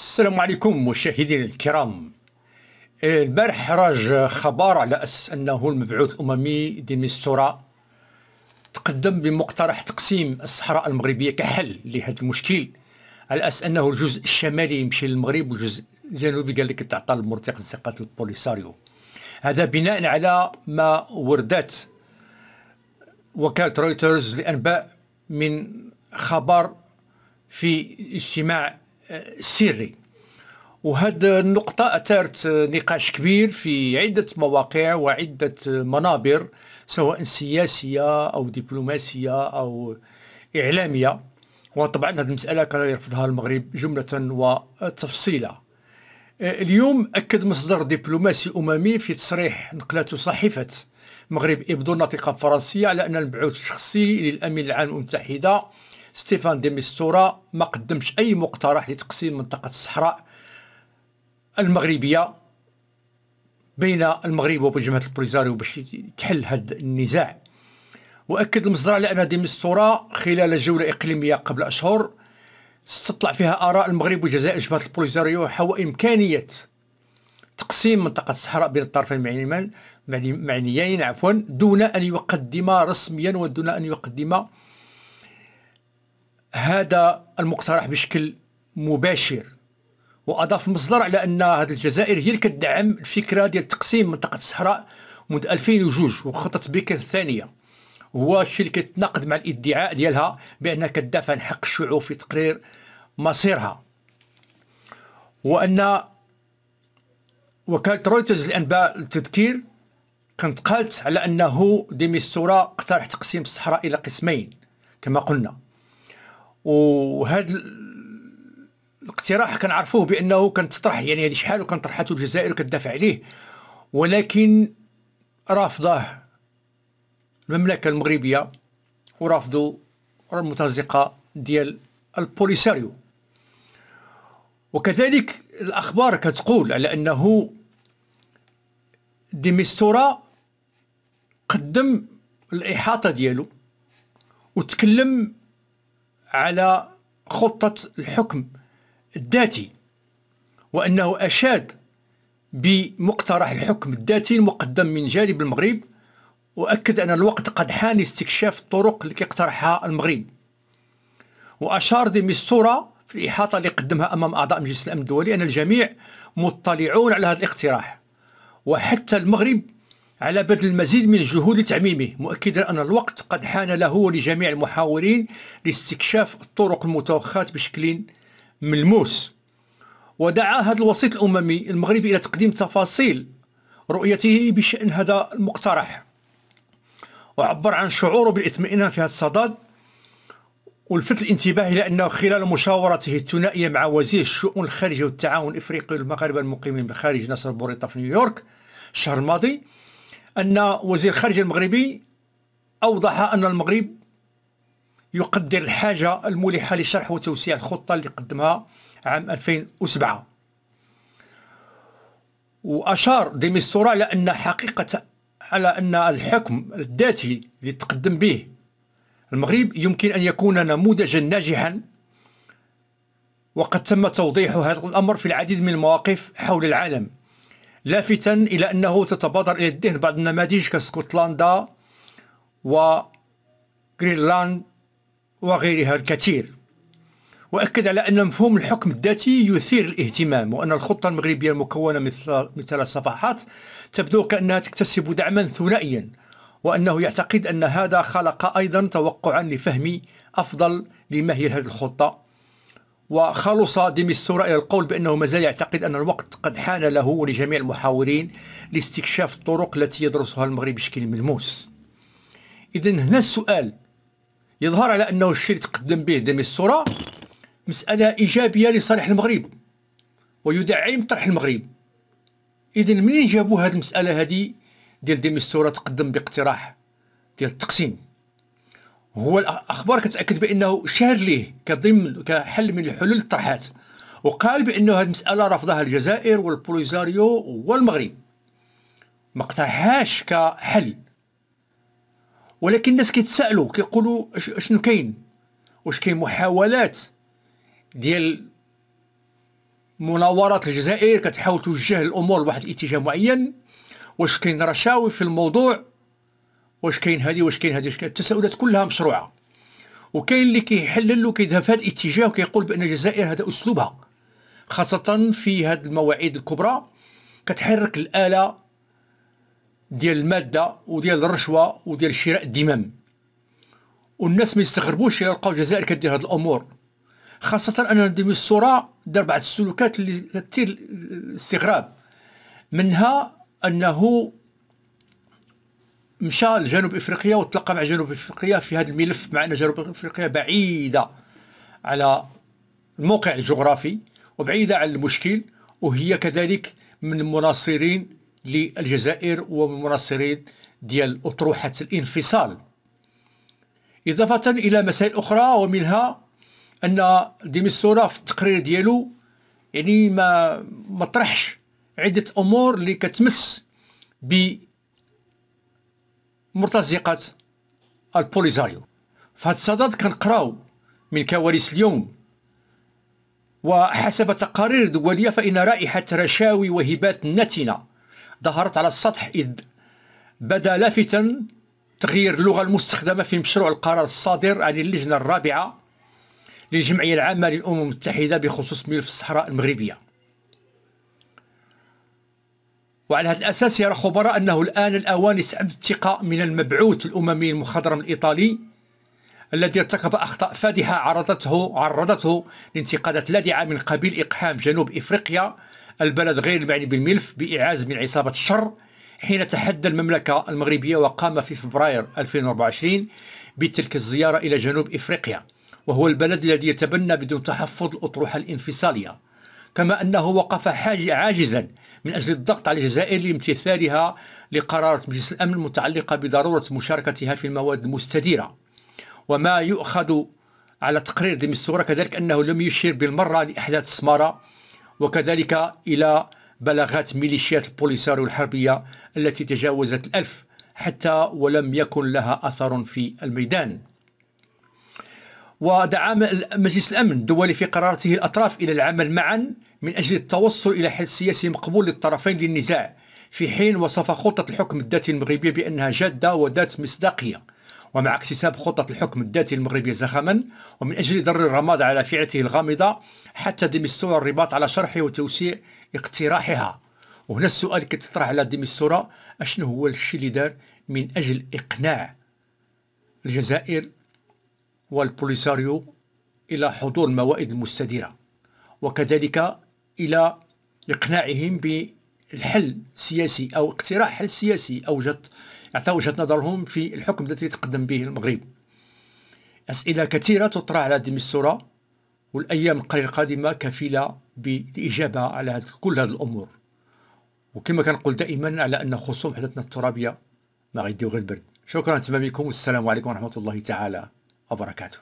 السلام عليكم مشاهدينا الكرام البارح راج خبر على أساس أنه المبعوث الأممي ديمستورا تقدم بمقترح تقسيم الصحراء المغربية كحل لهذا المشكل على أساس أنه الجزء الشمالي يمشي للمغرب والجزء الجنوبي قال لك تعطى المرتق الزقة البوليساريو هذا بناء على ما وردت وكالة رويترز لأنباء من خبر في اجتماع السري وهذا النقطة أثارت نقاش كبير في عدة مواقع وعدة منابر سواء سياسية أو دبلوماسية أو إعلامية وطبعا هذه المسألة كان يرفضها المغرب جملة وتفصيلا اليوم أكد مصدر دبلوماسي أممي في تصريح نقلته صحيفة مغرب إبدو الناطقة الفرنسية على أن البعوث الشخصي للأمين العام المتحدة ستيفان ديميستورا ما قدمش أي مقترح لتقسيم منطقة الصحراء المغربية بين المغرب وبين جماعة البوليزاريو باش تحل هذا النزاع وأكد المصدر على أن ديميستورا خلال جولة إقليمية قبل أشهر استطلع فيها آراء المغرب والجزائر جبهه البوليزاريو حول إمكانية تقسيم منطقة الصحراء بين الطرفين المعنيين عفوا دون أن يقدم رسميا ودون أن يقدم هذا المقترح بشكل مباشر واضاف مصدر على ان هذه الجزائر هي اللي كتدعم الفكره ديال تقسيم منطقه الصحراء منذ 2002 وخطه بكر الثانيه هو الشيء اللي كيتناقض مع الادعاء ديالها بانها كتدافع عن حق الشعوب في تقرير مصيرها وان وكاله رويترز للانباء للتذكير كانت قالت على انه ديميستورا اقترح تقسيم الصحراء الى قسمين كما قلنا وهذا الاقتراح كنعرفوه بانه تطرح يعني هذه شحال وكان طرحته الجزائر وكتدافع عليه ولكن رافضه المملكه المغربيه ورافضوا المتزقه ديال البوليساريو وكذلك الاخبار كتقول على انه ديميستورا قدم الاحاطه ديالو وتكلم على خطة الحكم الذاتي وأنه أشاد بمقترح الحكم الذاتي المقدم من جانب المغرب وأكد أن الوقت قد حان لاستكشاف الطرق التي اقترحها المغرب وأشار ديميستورا في الإحاطة اللي قدمها أمام أعضاء مجلس الأمن الدولي أن الجميع مطلعون على هذا الاقتراح وحتى المغرب على بذل المزيد من الجهود لتعميمه مؤكدا أن الوقت قد حان له ولجميع المحاورين لاستكشاف الطرق المتوخاة بشكل ملموس ودعا هذا الوسيط الأممي المغربي إلى تقديم تفاصيل رؤيته بشأن هذا المقترح وعبر عن شعوره بالاطمئنان في هذا الصدد ولفت الانتباه إلى أنه خلال مشاورته الثنائية مع وزير الشؤون الخارجية والتعاون الإفريقي والمغاربة المقيمين بالخارج ناصر بوريطة في نيويورك الشهر الماضي أن وزير الخارجيه المغربي أوضح أن المغرب يقدر الحاجة الملحة لشرح وتوسيع الخطة اللي قدمها عام 2007 وأشار ديميستورا على أن حقيقة على أن الحكم الذاتي اللي تقدم به المغرب يمكن أن يكون نموذجا ناجحا وقد تم توضيح هذا الأمر في العديد من المواقف حول العالم لافتا إلى أنه تتبادر إلى الذهن بعض النماذج كاسكتلندا وغرينلاند وغيرها الكثير وأكد على أن مفهوم الحكم الذاتي يثير الاهتمام وأن الخطة المغربية المكونة من ثلاث صفحات تبدو كأنها تكتسب دعما ثنائيا وأنه يعتقد أن هذا خلق أيضا توقعا لفهم أفضل لما هي هذه الخطة وخلص ديمي الصورة إلى القول بأنه ما زال يعتقد أن الوقت قد حان له ولجميع المحاورين لاستكشاف الطرق التي يدرسها المغرب بشكل ملموس إذا هنا السؤال يظهر على أنه الشيء اللي تقدم به ديمي الصورة مسألة إيجابية لصالح المغرب ويدعم طرح المغرب إذا منين جابوا هذه المسألة هذه ديال ديمي الصورة تقدم باقتراح ديال التقسيم هو الاخبار كتاكد بانه شار ليه كضمن كحل من الحلول الطرحات وقال بانه هذه المساله رفضها الجزائر والبوليزاريو والمغرب ما اقترحهاش كحل ولكن الناس كيتسائلوا كيقولوا شنو كاين واش كاين محاولات ديال مناورات الجزائر كتحاول توجه الامور لواحد الاتجاه معين واش كاين رشاوي في الموضوع واش كاين هذه واش كاين هذه واش كاين التساؤلات كلها مشروعه وكاين اللي كيحلل وكيذهب في هذا الاتجاه وكيقول بان الجزائر هذا اسلوبها خاصه في هذه المواعيد الكبرى كتحرك الاله ديال الماده وديال الرشوه وديال شراء الدمام والناس ما يستغربوش يلقاو الجزائر كدير هذه الامور خاصه ان ديمي الصوره دار بعض السلوكات اللي كثير الاستغراب منها انه مشى لجنوب افريقيا وتلقى مع جنوب افريقيا في هذا الملف مع ان جنوب افريقيا بعيده على الموقع الجغرافي وبعيده عن المشكل وهي كذلك من المناصرين للجزائر ومن المناصرين ديال اطروحه الانفصال اضافه الى مسائل اخرى ومنها ان ديميسورا في التقرير ديالو يعني ما مطرحش عده امور اللي كتمس ب مرتزقة البوليزاريو في هذا الصدد كنقراو من كواليس اليوم وحسب تقارير دولية فإن رائحة رشاوي وهبات نتنة ظهرت على السطح إذ بدا لافتا تغيير اللغة المستخدمة في مشروع القرار الصادر عن اللجنة الرابعة للجمعية العامة للأمم المتحدة بخصوص ملف الصحراء المغربية وعلى هذا الأساس يرى خبراء أنه الآن الأوان يسحب الثقة من المبعوث الأممي المخضرم الإيطالي الذي ارتكب أخطاء فادحة عرضته عرضته لانتقادات لاذعة من قبيل إقحام جنوب إفريقيا البلد غير المعني بالملف بإعاز من عصابة الشر حين تحدى المملكة المغربية وقام في فبراير 2024 بتلك الزيارة إلى جنوب إفريقيا وهو البلد الذي يتبنى بدون تحفظ الأطروحة الانفصالية كما أنه وقف عاجزا من أجل الضغط على الجزائر لامتثالها لقرارات مجلس الأمن المتعلقة بضرورة مشاركتها في المواد المستديرة وما يؤخذ على تقرير ديمستورا كذلك أنه لم يشير بالمرة لأحداث سمارة وكذلك إلى بلاغات ميليشيات البوليساريو الحربية التي تجاوزت الألف حتى ولم يكن لها أثر في الميدان ودعا مجلس الأمن الدولي في قرارته الأطراف إلى العمل معا من أجل التوصل إلى حل سياسي مقبول للطرفين للنزاع في حين وصف خطة الحكم الذاتي المغربية بأنها جادة وذات مصداقية ومع اكتساب خطة الحكم الذاتي المغربية زخما ومن أجل ضر الرماد على فئته الغامضة حتى ديمستورا الرباط على شرح وتوسيع اقتراحها وهنا السؤال كتطرح على ديمستورا أشنو هو الشيء اللي دار من أجل إقناع الجزائر والبوليساريو إلى حضور الموائد المستديرة وكذلك إلى إقناعهم بالحل السياسي أو اقتراح حل سياسي أو جت وجهة نظرهم في الحكم الذي تقدم به المغرب أسئلة كثيرة تطرح على هذه المستورة والأيام القادمة كفيلة بالإجابة على كل هذه الأمور وكما كنقول دائما على أن خصوم حدثنا الترابية ما غيديو غير البرد شكرا تمام بكم والسلام عليكم ورحمة الله تعالى Obrigado.